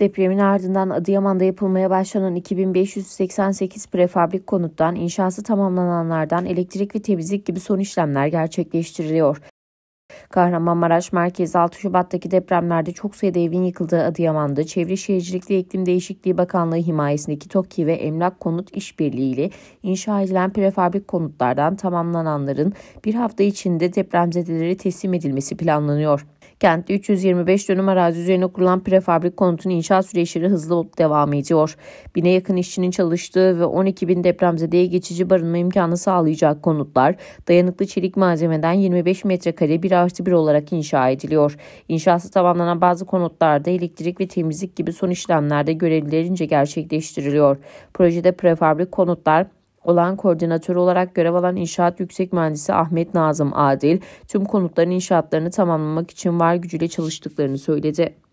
Depremin ardından Adıyaman'da yapılmaya başlanan 2588 prefabrik konuttan inşası tamamlananlardan elektrik ve temizlik gibi son işlemler gerçekleştiriliyor. Kahramanmaraş merkezi 6 Şubat'taki depremlerde çok sayıda evin yıkıldığı Adıyaman'da Çevre Şehircilik ve İklim Değişikliği Bakanlığı himayesindeki TOKİ ve Emlak Konut İşbirliği ile inşa edilen prefabrik konutlardan tamamlananların bir hafta içinde depremzedelere teslim edilmesi planlanıyor. Kentte 325 dönüm arazi üzerine kurulan prefabrik konutun inşaat süreçleri hızlı devam ediyor. Bine yakın işçinin çalıştığı ve 12 bin depremzedeye geçici barınma imkanı sağlayacak konutlar, dayanıklı çelik malzemeden 25 metrekare bir artı bir olarak inşa ediliyor. İnşası tamamlanan bazı konutlarda elektrik ve temizlik gibi son işlemlerde görevlilerince gerçekleştiriliyor. Projede prefabrik konutlar olan koordinatör olarak görev alan inşaat yüksek mühendisi Ahmet Nazım Adil tüm konutların inşaatlarını tamamlamak için var gücüyle çalıştıklarını söyledi.